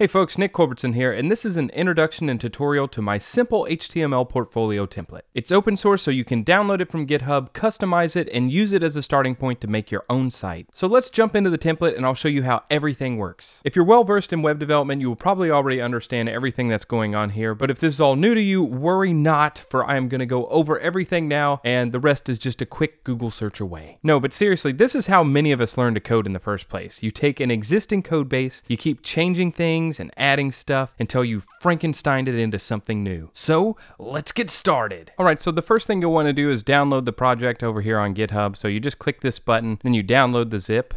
Hey folks, Nick Corbettson here, and this is an introduction and tutorial to my simple HTML portfolio template. It's open source so you can download it from GitHub, customize it, and use it as a starting point to make your own site. So let's jump into the template and I'll show you how everything works. If you're well versed in web development, you will probably already understand everything that's going on here, but if this is all new to you, worry not, for I am going to go over everything now, and the rest is just a quick Google search away. No, but seriously, this is how many of us learn to code in the first place. You take an existing code base, you keep changing things, things and adding stuff until you Frankenstein it into something new. So let's get started. All right, so the first thing you'll want to do is download the project over here on GitHub. So you just click this button, then you download the zip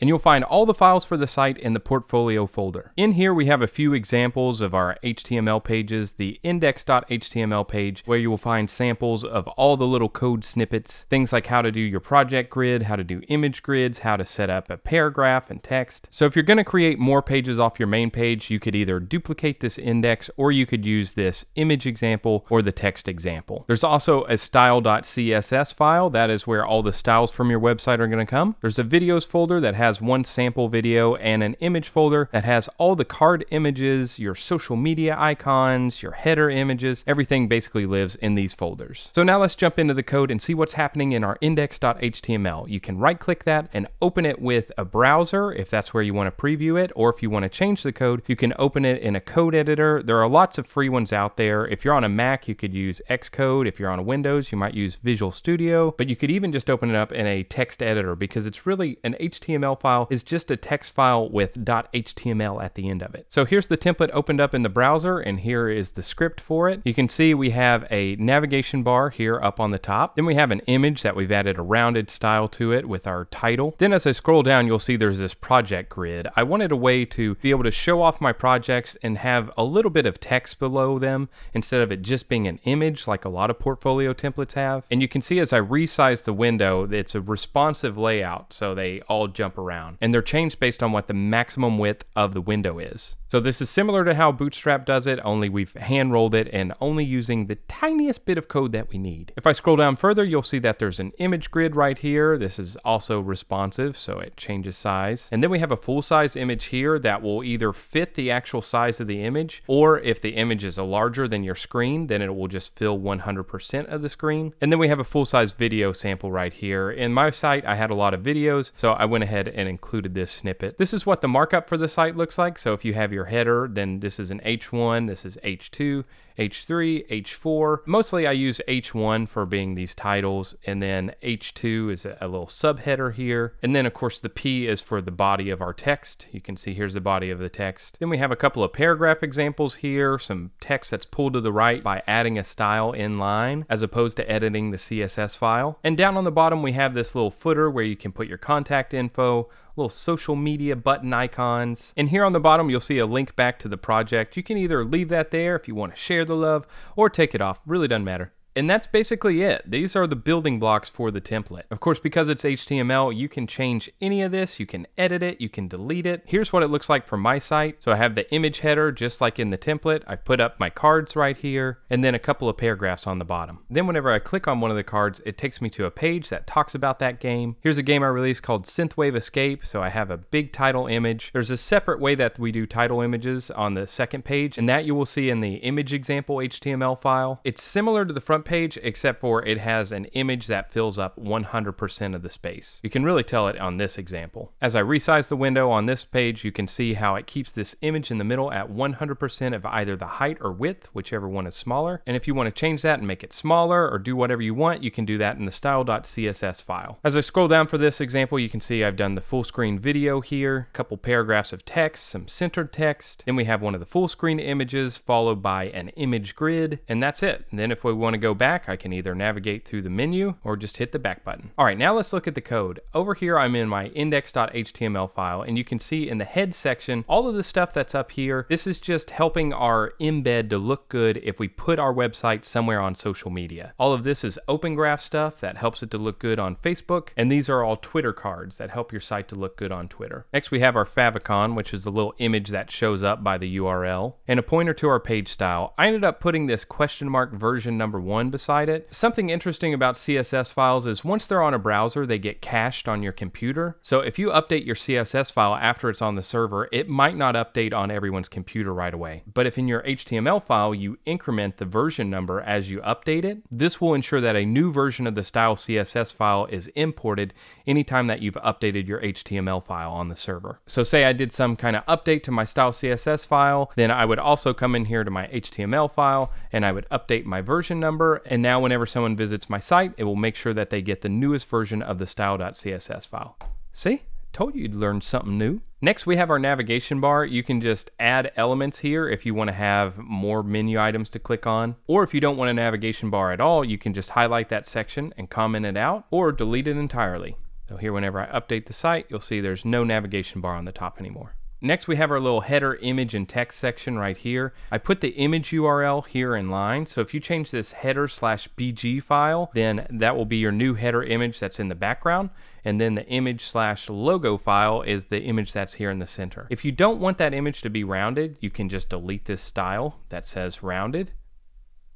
and you'll find all the files for the site in the portfolio folder. In here we have a few examples of our HTML pages, the index.html page where you will find samples of all the little code snippets, things like how to do your project grid, how to do image grids, how to set up a paragraph and text. So if you're going to create more pages off your main page, you could either duplicate this index or you could use this image example or the text example. There's also a style.css file, that is where all the styles from your website are going to come. There's a videos folder that has has one sample video and an image folder that has all the card images, your social media icons, your header images, everything basically lives in these folders. So now let's jump into the code and see what's happening in our index.html. You can right click that and open it with a browser if that's where you want to preview it, or if you want to change the code, you can open it in a code editor. There are lots of free ones out there. If you're on a Mac, you could use Xcode. If you're on Windows, you might use Visual Studio, but you could even just open it up in a text editor because it's really an HTML HTML file is just a text file with .html at the end of it. So here's the template opened up in the browser and here is the script for it. You can see we have a navigation bar here up on the top. Then we have an image that we've added a rounded style to it with our title. Then as I scroll down, you'll see there's this project grid. I wanted a way to be able to show off my projects and have a little bit of text below them instead of it just being an image like a lot of portfolio templates have. And you can see as I resize the window, it's a responsive layout. So they all jump around around, and they're changed based on what the maximum width of the window is. So this is similar to how Bootstrap does it, only we've hand rolled it and only using the tiniest bit of code that we need. If I scroll down further, you'll see that there's an image grid right here. This is also responsive, so it changes size. And then we have a full size image here that will either fit the actual size of the image, or if the image is larger than your screen, then it will just fill 100% of the screen. And then we have a full size video sample right here. In my site, I had a lot of videos, so I went ahead and included this snippet. This is what the markup for the site looks like. So if you have your header, then this is an H1, this is H2, H3, H4. Mostly I use H1 for being these titles, and then H2 is a, a, little subheader here. And then, of course, the P is for the body of our text. You can see here's the body of the text. Then we have a couple of paragraph examples here, some text that's pulled to the right by adding a style inline as opposed to editing the CSS file. And down on the bottom, we have this little footer where you can put your contact info, little social media button icons. And here on the bottom, you'll see a link back to the project. You can either leave that there if you want to share the love or take it off. Really doesn't matter. And that's basically it. These are the building blocks for the template. Of course, because it's HTML, you can change any of this. You can edit it, you can delete it. Here's what it looks like for my site. So I have the image header just like in the template. I've put up my cards right here and then a couple of paragraphs on the bottom. Then whenever I click on one of the cards, it takes me to a page that talks about that game. Here's a game I released called Synthwave Escape. So I have a big title image. There's a separate way that we do title images on the second page and that you will see in the image example HTML file. It's similar to the front page, except for it has an image that fills up 100% of the space. You can really tell it on this example. As I resize the window on this page, you can see how it keeps this image in the middle at 100% of either the height or width, whichever one is smaller. And if you want to change that and make it smaller or do whatever you want, you can do that in the style.css file. As I scroll down for this example, you can see I've done the full screen video here, a couple paragraphs of text, some centered text. Then we have one of the full screen images followed by an image grid, and that's it. And then if we want to go back, I can either navigate through the menu or just hit the back button. All right, now let's look at the code. Over here, I'm in my index.html file, and you can see in the head section, all of the stuff that's up here, this is just helping our embed to look good if we put our website somewhere on social media. All of this is Open Graph stuff that helps it to look good on Facebook, and these are all Twitter cards that help your site to look good on Twitter. Next, we have our favicon, which is the little image that shows up by the URL, and a pointer to our page style. I ended up putting this question mark version number one 1 beside it. Something interesting about CSS files is once they're on a browser, they get cached on your computer. So if you update your CSS file after it's on the server, it might not update on everyone's computer right away. But if in your HTML file you increment the version number as you update it, this will ensure that a new version of the style CSS file is imported anytime that you've updated your HTML file on the server. So say I did some kind of update to my style CSS file, then I would also come in here to my HTML file and I would update my version number and now whenever someone visits my site, it will make sure that they get the newest version of the style.css file. See? Told you you'd learn something new. Next, we have our navigation bar. You can just add elements here if you want to have more menu items to click on. Or if you don't want a navigation bar at all, you can just highlight that section and comment it out or delete it entirely. So here, whenever I update the site, you'll see there's no navigation bar on the top anymore. Next, we have our little header image and text section right here. I put the image URL here in line. So if you change this header slash BG file, then that will be your new header image that's in the background. And then the image slash logo file is the image that's here in the center. If you don't want that image to be rounded, you can just delete this style that says rounded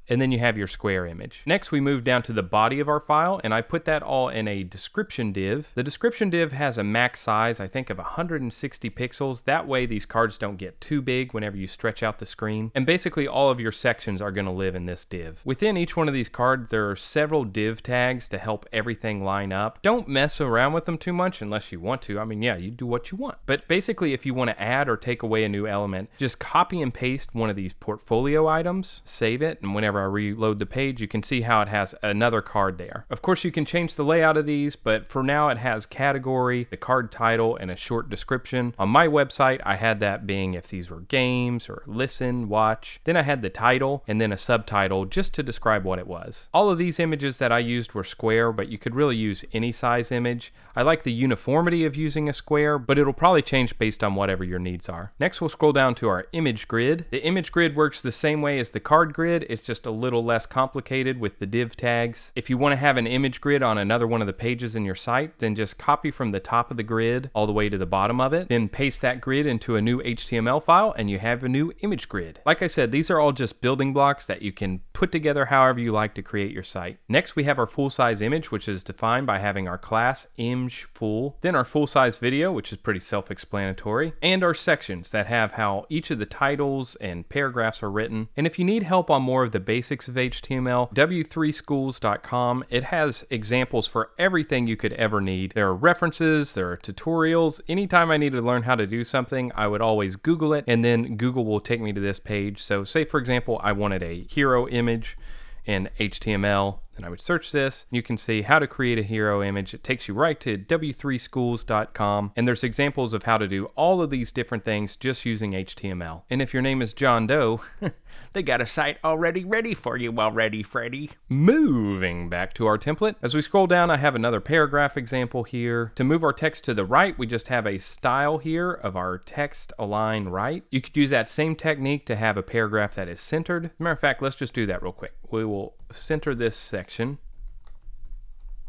and then you have your square image. Next, we move down to the body of our file, and I put that all in a description div. The description div has a max size, I think, of 160 pixels. That way, these cards don't get too big whenever you stretch out the screen. And basically, all of your sections are going to live in this div. Within each one of these cards, there are several div tags to help everything line up. Don't mess around with them too much unless you want to. I mean, yeah, you do what you want. But basically, if you want to add or take away a new element, just copy and paste one of these portfolio items, save it, and whenever I uh, reload the page, you can see how it has another card there. Of course, you can change the layout of these, but for now it has category, the card title, and a short description. On my website, I had that being if these were games or listen, watch. Then I had the title and then a subtitle just to describe what it was. All of these images that I used were square, but you could really use any size image. I like the uniformity of using a square, but it'll probably change based on whatever your needs are. Next, we'll scroll down to our image grid. The image grid works the same way as the card grid. It's just a little less complicated with the div tags. If you want to have an image grid on another one of the pages in your site, then just copy from the top of the grid all the way to the bottom of it, then paste that grid into a new HTML file and you have a new image grid. Like I said, these are all just building blocks that you can put together however you like to create your site. Next, we have our full-size image, which is defined by having our class img full, then our full-size video, which is pretty self-explanatory, and our sections that have how each of the titles and paragraphs are written. And if you need help on more of the basic basics of HTML, w3schools.com. It has examples for everything you could ever need. There are references, there are tutorials. Anytime I need to learn how to do something, I would always Google it and then Google will take me to this page. So say for example, I wanted a hero image in HTML then I would search this. You can see how to create a hero image. It takes you right to w3schools.com, and there's examples of how to do all of these different things just using HTML. And if your name is John Doe, they got a site already ready for you already, Freddy. Moving back to our template, as we scroll down, I have another paragraph example here. To move our text to the right, we just have a style here of our text align right. You could use that same technique to have a paragraph that is centered. Matter of fact, let's just do that real quick. We will center this section action,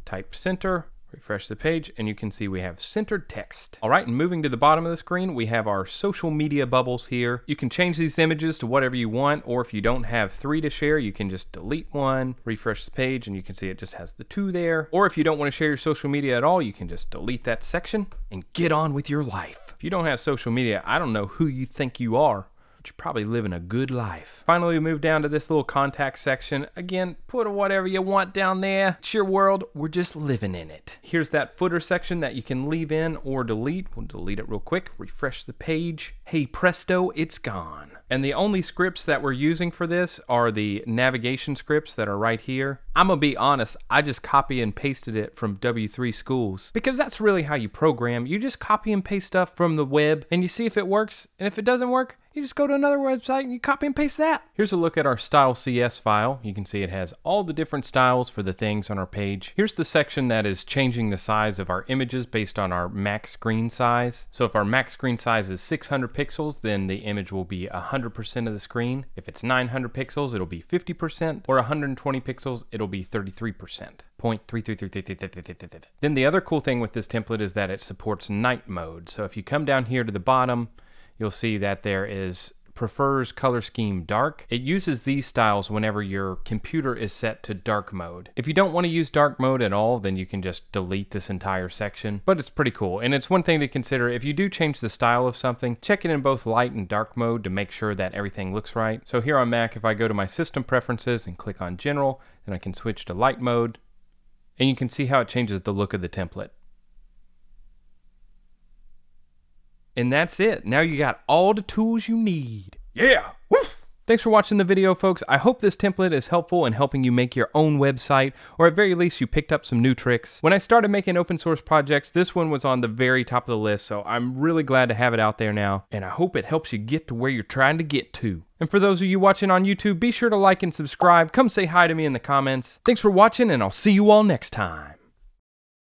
type center, refresh the page, and you can see we have centered text. All right, and moving to the bottom of the screen, we have our social media bubbles here. You can change these images to whatever you want, or if you don't have three to share, you can just delete one, refresh the page, and you can see it just has the two there. Or if you don't want to share your social media at all, you can just delete that section and get on with your life. If you don't have social media, I don't know who you think you are but you're probably living a good life. Finally, we move down to this little contact section. Again, put whatever you want down there. It's your world. We're just living in it. Here's that footer section that you can leave in or delete. We'll delete it real quick. Refresh the page. Hey, presto, it's gone. And the only scripts that we're using for this are the navigation scripts that are right here I'm gonna be honest, I just copy and pasted it from W3 schools because that's really how you program. You just copy and paste stuff from the web and you see if it works. And if it doesn't work, you just go to another website and you copy and paste that. Here's a look at our style CS file. You can see it has all the different styles for the things on our page. Here's the section that is changing the size of our images based on our max screen size. So if our max screen size is 600 pixels, then the image will be 100% of the screen. If it's 900 pixels, it'll be 50%, or 120 pixels, it'll be 33%. 0.333333. Then the other cool thing with this template is that it supports night mode. So if you come down here to the bottom, you'll see that there is prefers color scheme dark. It uses these styles whenever your computer is set to dark mode. If you don't want to use dark mode at all, then you can just delete this entire section, but it's pretty cool. And it's one thing to consider if you do change the style of something, check it in both light and dark mode to make sure that everything looks right. So here on Mac, if I go to my system preferences and click on general, then I can switch to light mode and you can see how it changes the look of the template. And that's it. Now you got all the tools you need. Yeah. Woof. Thanks for watching the video, folks. I hope this template is helpful in helping you make your own website, or at very least, you picked up some new tricks. When I started making open source projects, this one was on the very top of the list, so I'm really glad to have it out there now, and I hope it helps you get to where you're trying to get to. And for those of you watching on YouTube, be sure to like and subscribe. Come say hi to me in the comments. Thanks for watching, and I'll see you all next time.